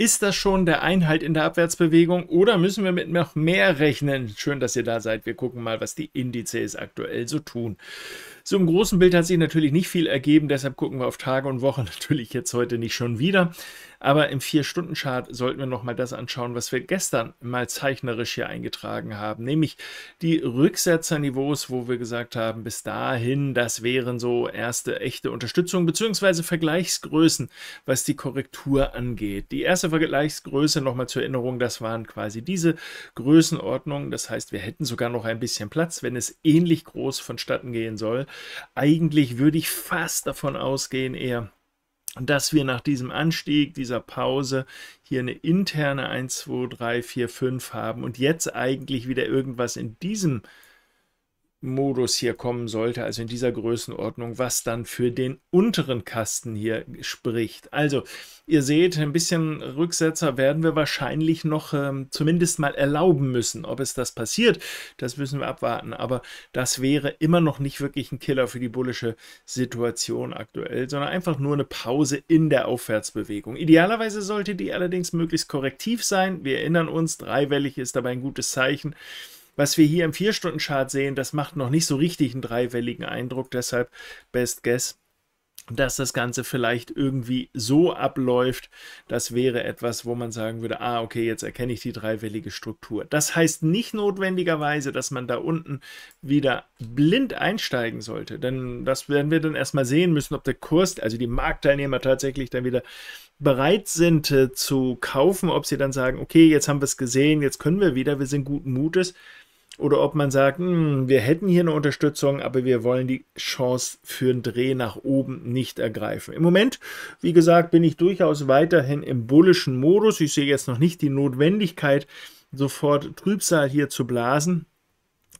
Ist das schon der Einhalt in der Abwärtsbewegung oder müssen wir mit noch mehr rechnen? Schön, dass ihr da seid. Wir gucken mal, was die Indizes aktuell so tun. So im großen Bild hat sich natürlich nicht viel ergeben, deshalb gucken wir auf Tage und Wochen natürlich jetzt heute nicht schon wieder. Aber im vier stunden chart sollten wir nochmal das anschauen, was wir gestern mal zeichnerisch hier eingetragen haben, nämlich die Rücksetzerniveaus, wo wir gesagt haben, bis dahin, das wären so erste echte Unterstützung bzw. Vergleichsgrößen, was die Korrektur angeht. Die erste Vergleichsgröße nochmal zur Erinnerung, das waren quasi diese Größenordnungen. Das heißt, wir hätten sogar noch ein bisschen Platz, wenn es ähnlich groß vonstatten gehen soll. Eigentlich würde ich fast davon ausgehen, eher dass wir nach diesem Anstieg, dieser Pause hier eine interne 1, 2, 3, 4, 5 haben und jetzt eigentlich wieder irgendwas in diesem äh, Modus hier kommen sollte, also in dieser Größenordnung, was dann für den unteren Kasten hier spricht. Also, ihr seht, ein bisschen Rücksetzer werden wir wahrscheinlich noch ähm, zumindest mal erlauben müssen. Ob es das passiert, das müssen wir abwarten. Aber das wäre immer noch nicht wirklich ein Killer für die bullische Situation aktuell, sondern einfach nur eine Pause in der Aufwärtsbewegung. Idealerweise sollte die allerdings möglichst korrektiv sein. Wir erinnern uns, dreiwellig ist dabei ein gutes Zeichen. Was wir hier im 4-Stunden-Chart sehen, das macht noch nicht so richtig einen dreiwelligen Eindruck. Deshalb Best Guess dass das Ganze vielleicht irgendwie so abläuft, das wäre etwas, wo man sagen würde, ah, okay, jetzt erkenne ich die dreiwellige Struktur. Das heißt nicht notwendigerweise, dass man da unten wieder blind einsteigen sollte, denn das werden wir dann erstmal sehen müssen, ob der Kurs, also die Marktteilnehmer tatsächlich dann wieder bereit sind äh, zu kaufen, ob sie dann sagen, okay, jetzt haben wir es gesehen, jetzt können wir wieder, wir sind guten Mutes oder ob man sagt, hm, wir hätten hier eine Unterstützung, aber wir wollen die Chance für einen Dreh nach oben nicht ergreifen. Im Moment, wie gesagt, bin ich durchaus weiterhin im bullischen Modus. Ich sehe jetzt noch nicht die Notwendigkeit, sofort Trübsal hier zu blasen.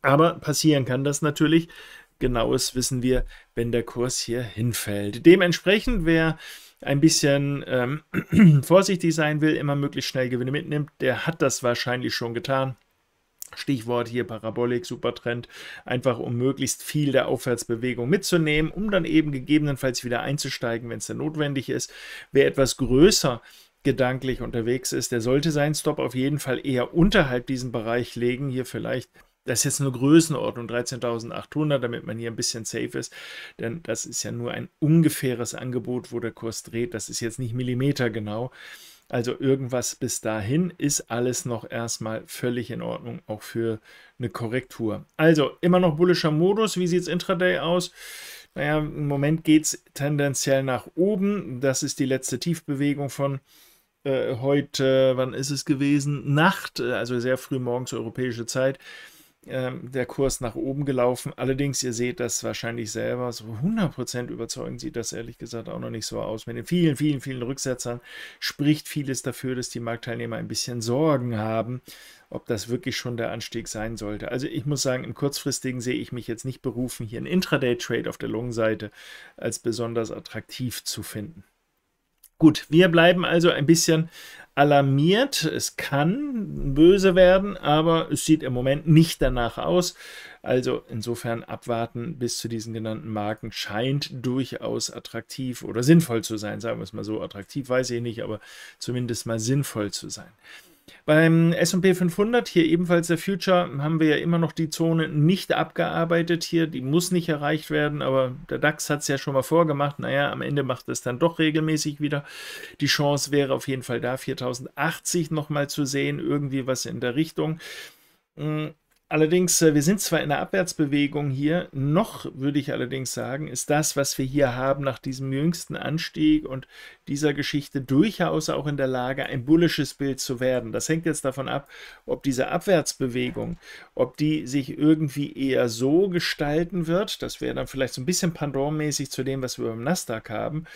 Aber passieren kann das natürlich. Genaues wissen wir, wenn der Kurs hier hinfällt. Dementsprechend, wer ein bisschen ähm, vorsichtig sein will, immer möglichst schnell Gewinne mitnimmt, der hat das wahrscheinlich schon getan. Stichwort hier Parabolik, Supertrend, einfach um möglichst viel der Aufwärtsbewegung mitzunehmen, um dann eben gegebenenfalls wieder einzusteigen, wenn es dann notwendig ist. Wer etwas größer gedanklich unterwegs ist, der sollte seinen Stop auf jeden Fall eher unterhalb diesen Bereich legen, hier vielleicht das ist jetzt eine Größenordnung, 13.800, damit man hier ein bisschen safe ist, denn das ist ja nur ein ungefähres Angebot, wo der Kurs dreht. Das ist jetzt nicht Millimeter genau. Also irgendwas bis dahin ist alles noch erstmal völlig in Ordnung, auch für eine Korrektur. Also immer noch bullischer Modus. Wie sieht es intraday aus? Naja, im Moment geht es tendenziell nach oben. Das ist die letzte Tiefbewegung von äh, heute, wann ist es gewesen? Nacht, äh, also sehr früh morgens europäische Zeit. Ähm, der Kurs nach oben gelaufen. Allerdings, ihr seht das wahrscheinlich selber, so 100% überzeugend sieht das ehrlich gesagt auch noch nicht so aus. Mit den vielen, vielen, vielen Rücksetzern spricht vieles dafür, dass die Marktteilnehmer ein bisschen Sorgen haben, ob das wirklich schon der Anstieg sein sollte. Also ich muss sagen, im kurzfristigen sehe ich mich jetzt nicht berufen, hier einen Intraday-Trade auf der Long-Seite als besonders attraktiv zu finden. Gut, wir bleiben also ein bisschen alarmiert. Es kann böse werden, aber es sieht im Moment nicht danach aus. Also insofern abwarten bis zu diesen genannten Marken scheint durchaus attraktiv oder sinnvoll zu sein. Sagen wir es mal so, attraktiv weiß ich nicht, aber zumindest mal sinnvoll zu sein. Beim S&P 500, hier ebenfalls der Future, haben wir ja immer noch die Zone nicht abgearbeitet hier. Die muss nicht erreicht werden, aber der DAX hat es ja schon mal vorgemacht. Naja, am Ende macht es dann doch regelmäßig wieder. Die Chance wäre auf jeden Fall da, 4080 nochmal zu sehen, irgendwie was in der Richtung. Hm, Allerdings, äh, wir sind zwar in einer Abwärtsbewegung hier, noch würde ich allerdings sagen, ist das, was wir hier haben nach diesem jüngsten Anstieg und dieser Geschichte durchaus auch in der Lage, ein bullisches Bild zu werden. Das hängt jetzt davon ab, ob diese Abwärtsbewegung, ob die sich irgendwie eher so gestalten wird, das wäre dann vielleicht so ein bisschen pandormäßig zu dem, was wir beim Nasdaq haben,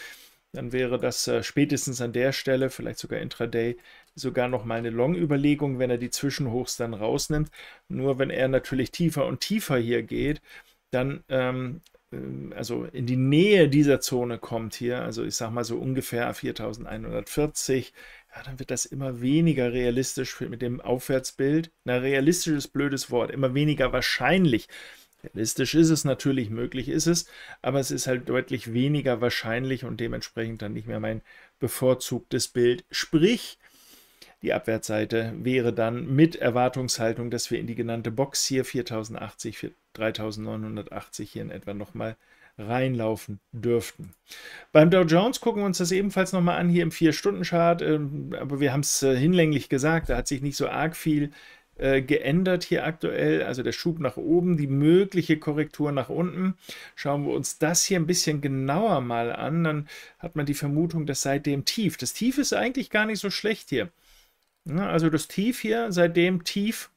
dann wäre das äh, spätestens an der Stelle, vielleicht sogar intraday, sogar noch mal eine Long-Überlegung, wenn er die Zwischenhochs dann rausnimmt. Nur wenn er natürlich tiefer und tiefer hier geht, dann ähm, ähm also in die Nähe dieser Zone kommt hier, also ich sag mal so ungefähr 4140, ja, dann wird das immer weniger realistisch mit dem Aufwärtsbild. Na, realistisch ist blödes Wort, immer weniger wahrscheinlich. Realistisch ist es natürlich, möglich ist es, aber es ist halt deutlich weniger wahrscheinlich und dementsprechend dann nicht mehr mein bevorzugtes Bild. Sprich, die Abwärtsseite wäre dann mit Erwartungshaltung, dass wir in die genannte Box hier 4080, 3980 hier in etwa nochmal reinlaufen dürften. Beim Dow Jones gucken wir uns das ebenfalls nochmal an, hier im 4-Stunden-Chart, ähm, aber wir haben es äh, hinlänglich gesagt, da hat sich nicht so arg viel äh, geändert hier aktuell, also der Schub nach oben, die mögliche Korrektur nach unten. Schauen wir uns das hier ein bisschen genauer mal an, dann hat man die Vermutung, dass seit dem Tief, das Tief ist eigentlich gar nicht so schlecht hier, Ne, also das Tief hier, seitdem Tief,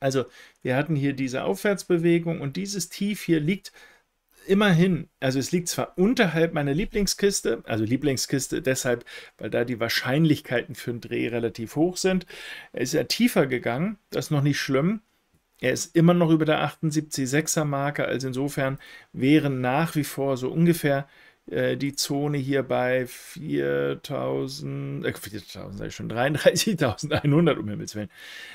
also wir hatten hier diese Aufwärtsbewegung und dieses Tief hier liegt immerhin, also es liegt zwar unterhalb meiner Lieblingskiste, also Lieblingskiste deshalb, weil da die Wahrscheinlichkeiten für einen Dreh relativ hoch sind, er ist ja tiefer gegangen, das ist noch nicht schlimm. Er ist immer noch über der 78,6er Marke, also insofern wären nach wie vor so ungefähr äh, die Zone hier bei 4.000, äh, 4.000 sage ich schon, 33.100 um Himmels Willen.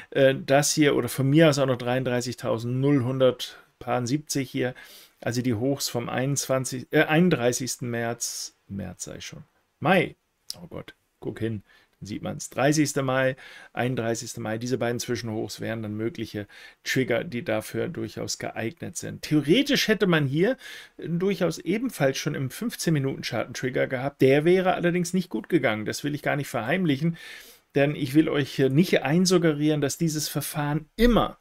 Äh, das hier, oder von mir aus auch noch 33.070 hier, also die Hochs vom 21, äh, 31. März, März sei schon, Mai, oh Gott, guck hin, sieht man es. 30. Mai, 31. Mai, diese beiden Zwischenhochs wären dann mögliche Trigger, die dafür durchaus geeignet sind. Theoretisch hätte man hier äh, durchaus ebenfalls schon im 15-Minuten-Chart Trigger gehabt. Der wäre allerdings nicht gut gegangen. Das will ich gar nicht verheimlichen, denn ich will euch nicht einsuggerieren, dass dieses Verfahren immer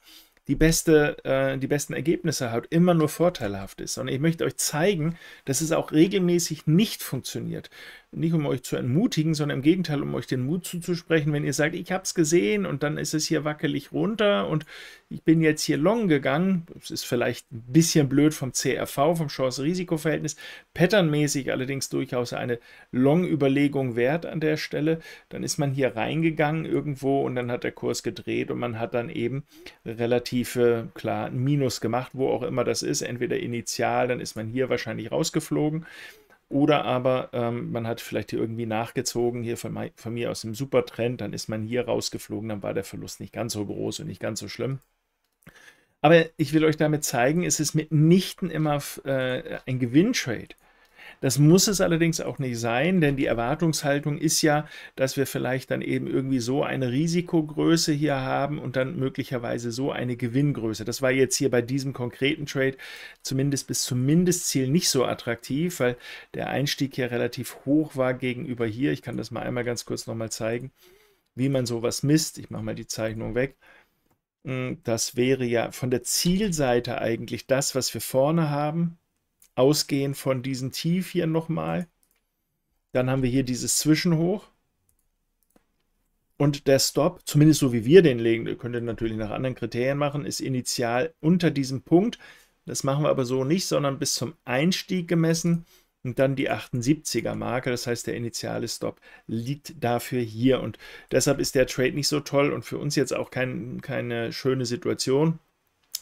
die, beste, äh, die besten Ergebnisse hat, immer nur vorteilhaft ist. Und ich möchte euch zeigen, dass es auch regelmäßig nicht funktioniert nicht um euch zu entmutigen, sondern im Gegenteil, um euch den Mut zuzusprechen, wenn ihr sagt, ich habe es gesehen und dann ist es hier wackelig runter und ich bin jetzt hier long gegangen. Das ist vielleicht ein bisschen blöd vom CRV, vom Chance-Risiko-Verhältnis, patternmäßig allerdings durchaus eine Long-Überlegung wert an der Stelle. Dann ist man hier reingegangen irgendwo und dann hat der Kurs gedreht und man hat dann eben relative, äh, klar, ein Minus gemacht, wo auch immer das ist, entweder initial, dann ist man hier wahrscheinlich rausgeflogen oder aber ähm, man hat vielleicht hier irgendwie nachgezogen, hier von, mein, von, mir aus dem Supertrend, dann ist man hier rausgeflogen, dann war der Verlust nicht ganz so groß und nicht ganz so schlimm. Aber ich will euch damit zeigen, es ist mitnichten immer äh, ein Gewinntrade. Das muss es allerdings auch nicht sein, denn die Erwartungshaltung ist ja, dass wir vielleicht dann eben irgendwie so eine Risikogröße hier haben und dann möglicherweise so eine Gewinngröße. Das war jetzt hier bei diesem konkreten Trade zumindest bis zum Mindestziel nicht so attraktiv, weil der Einstieg hier relativ hoch war gegenüber hier. Ich kann das mal einmal ganz kurz nochmal zeigen, wie man sowas misst. Ich mache mal die Zeichnung weg. Hm, das wäre ja von der Zielseite eigentlich das, was wir vorne haben ausgehend von diesem Tief hier nochmal. Dann haben wir hier dieses Zwischenhoch. Und der Stop, zumindest so wie wir den legen, ihr könntet natürlich nach anderen Kriterien machen, ist initial unter diesem Punkt. Das machen wir aber so nicht, sondern bis zum Einstieg gemessen und dann die 78er Marke. Das heißt, der initiale Stop liegt dafür hier. Und deshalb ist der Trade nicht so toll und für uns jetzt auch kein, keine schöne Situation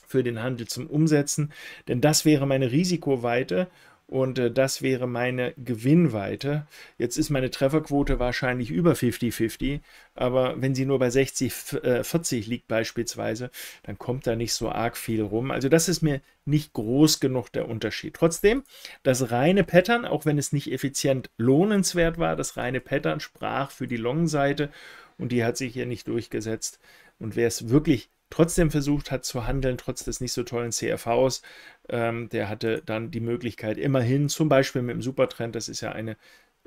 für den Handel zum Umsetzen, denn das wäre meine Risikoweite und äh, das wäre meine Gewinnweite. Jetzt ist meine Trefferquote wahrscheinlich über 50-50, aber wenn sie nur bei 60-40 äh, liegt beispielsweise, dann kommt da nicht so arg viel rum. Also das ist mir nicht groß genug der Unterschied. Trotzdem, das reine Pattern, auch wenn es nicht effizient lohnenswert war, das reine Pattern sprach für die Long-Seite und die hat sich hier nicht durchgesetzt. Und wer es wirklich trotzdem versucht hat zu handeln, trotz des nicht so tollen CRVs. Ähm, der hatte dann die Möglichkeit, immerhin zum Beispiel mit dem Supertrend, das ist ja eine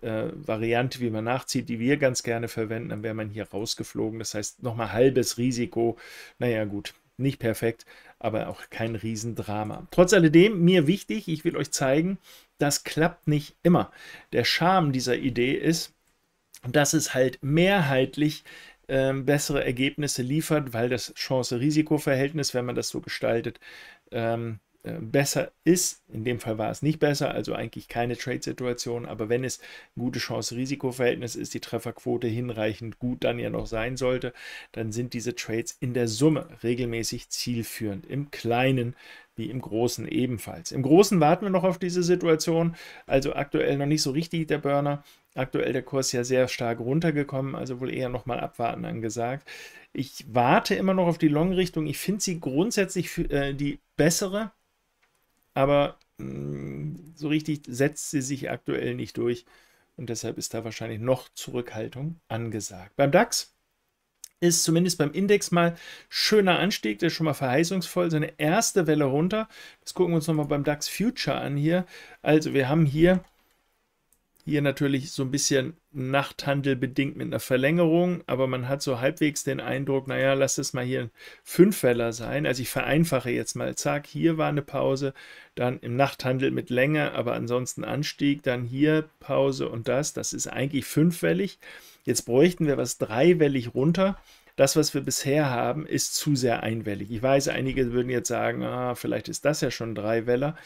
äh, Variante, wie man nachzieht, die wir ganz gerne verwenden, dann wäre man hier rausgeflogen. Das heißt, nochmal halbes Risiko. Naja, gut, nicht perfekt, aber auch kein Riesendrama. Trotz alledem, mir wichtig, ich will euch zeigen, das klappt nicht immer. Der Charme dieser Idee ist, dass es halt mehrheitlich ähm, bessere Ergebnisse liefert, weil das Chance-Risiko-Verhältnis, wenn man das so gestaltet, ähm, äh, besser ist. In dem Fall war es nicht besser, also eigentlich keine Trade-Situation, aber wenn es ein gutes Chance-Risiko-Verhältnis ist, die Trefferquote hinreichend gut dann ja noch sein sollte, dann sind diese Trades in der Summe regelmäßig zielführend. Im Kleinen wie im Großen ebenfalls. Im Großen warten wir noch auf diese Situation, also aktuell noch nicht so richtig der Burner, Aktuell der Kurs ja sehr stark runtergekommen, also wohl eher nochmal abwarten angesagt. Ich warte immer noch auf die Long-Richtung. Ich finde sie grundsätzlich für, äh, die bessere, aber mh, mm, so richtig setzt sie sich aktuell nicht durch. Und deshalb ist da wahrscheinlich noch Zurückhaltung angesagt. Beim DAX ist zumindest beim Index mal schöner Anstieg, der ist schon mal verheißungsvoll, so eine erste Welle runter. Das gucken wir uns nochmal beim DAX Future an hier. Also wir haben hier hier natürlich so ein bisschen Nachthandel bedingt mit einer Verlängerung, aber man hat so halbwegs den Eindruck, naja, lass es mal hier ein Fünffeller sein. Also ich vereinfache jetzt mal, zack, hier war eine Pause, dann im Nachthandel mit Länge, aber ansonsten Anstieg, dann hier Pause und das. Das ist eigentlich fünfwellig. Jetzt bräuchten wir was dreiwellig runter. Das, was wir bisher haben, ist zu sehr einwellig. Ich weiß, einige würden jetzt sagen, ah, vielleicht ist das ja schon ein Dreiweller. Äh,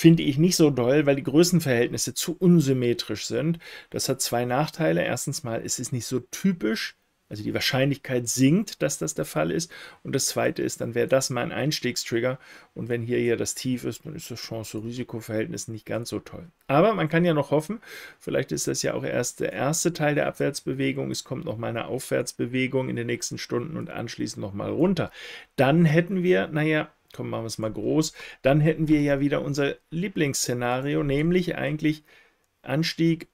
finde ich nicht so doll, weil die Größenverhältnisse zu unsymmetrisch sind. Das hat zwei Nachteile. Erstens mal, es ist nicht so typisch, also die Wahrscheinlichkeit sinkt, dass das der Fall ist. Und das zweite ist, dann wäre das mein Einstiegstrigger. Und wenn hier ja das Tief ist, dann ist das Chance-Risiko-Verhältnis nicht ganz so toll. Aber man kann ja noch hoffen, vielleicht ist das ja auch erst der erste Teil der Abwärtsbewegung. Es kommt noch mal eine Aufwärtsbewegung in den nächsten Stunden und anschließend noch mal runter. Dann hätten wir, naja, komm, machen wir es mal groß, dann hätten wir ja wieder unser Lieblingsszenario, nämlich eigentlich Anstieg,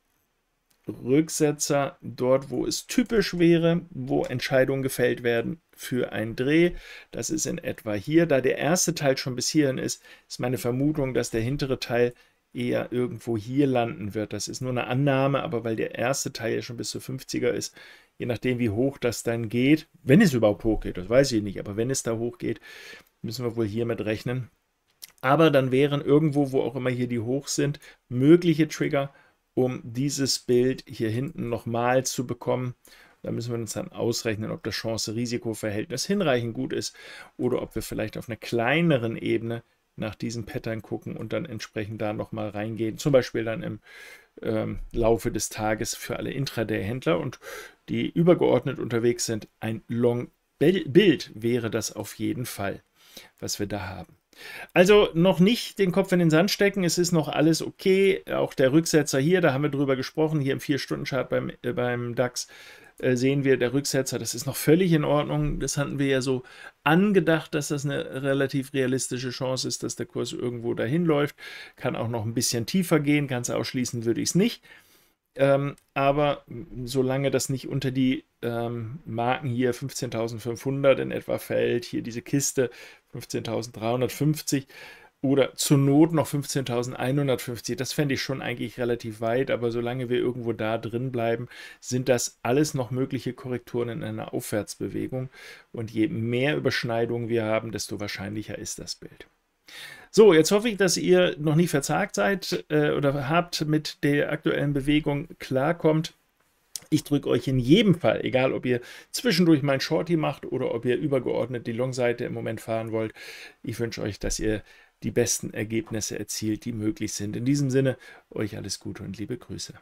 Rücksetzer dort, wo es typisch wäre, wo Entscheidungen gefällt werden für einen Dreh. Das ist in etwa hier. Da der erste Teil schon bis hierhin ist, ist meine Vermutung, dass der hintere Teil eher irgendwo hier landen wird. Das ist nur eine Annahme, aber weil der erste Teil ja schon bis zu 50er ist, je nachdem wie hoch das dann geht, wenn es überhaupt hoch geht, das weiß ich nicht, aber wenn es da hoch geht, müssen wir wohl hiermit rechnen. Aber dann wären irgendwo, wo auch immer hier die hoch sind, mögliche Trigger, um dieses Bild hier hinten nochmal zu bekommen. Da müssen wir uns dann ausrechnen, ob das Chance-Risiko-Verhältnis hinreichend gut ist oder ob wir vielleicht auf einer kleineren Ebene nach diesem Pattern gucken und dann entsprechend da nochmal reingehen. Zum Beispiel dann im ähm, Laufe des Tages für alle Intraday-Händler und die übergeordnet unterwegs sind. Ein Long-Bild wäre das auf jeden Fall was wir da haben. Also noch nicht den Kopf in den Sand stecken, es ist noch alles okay. Auch der Rücksetzer hier, da haben wir drüber gesprochen, hier im 4-Stunden-Chart beim, äh, beim DAX äh, sehen wir, der Rücksetzer, das ist noch völlig in Ordnung. Das hatten wir ja so angedacht, dass das eine relativ realistische Chance ist, dass der Kurs irgendwo dahin läuft. Kann auch noch ein bisschen tiefer gehen, ganz ausschließen würde ich es nicht. Ähm, aber solange das nicht unter die ähm, Marken hier 15.500 in etwa fällt, hier diese Kiste 15.350 oder zur Not noch 15.150, das fände ich schon eigentlich relativ weit, aber solange wir irgendwo da drin bleiben, sind das alles noch mögliche Korrekturen in einer Aufwärtsbewegung und je mehr Überschneidungen wir haben, desto wahrscheinlicher ist das Bild. So, jetzt hoffe ich, dass ihr noch nie verzagt seid äh, oder habt mit der aktuellen Bewegung klarkommt. Ich drücke euch in jedem Fall, egal ob ihr zwischendurch mein Shorty macht oder ob ihr übergeordnet die Long-Seite im Moment fahren wollt. Ich wünsche euch, dass ihr die besten Ergebnisse erzielt, die möglich sind. In diesem Sinne, euch alles Gute und liebe Grüße.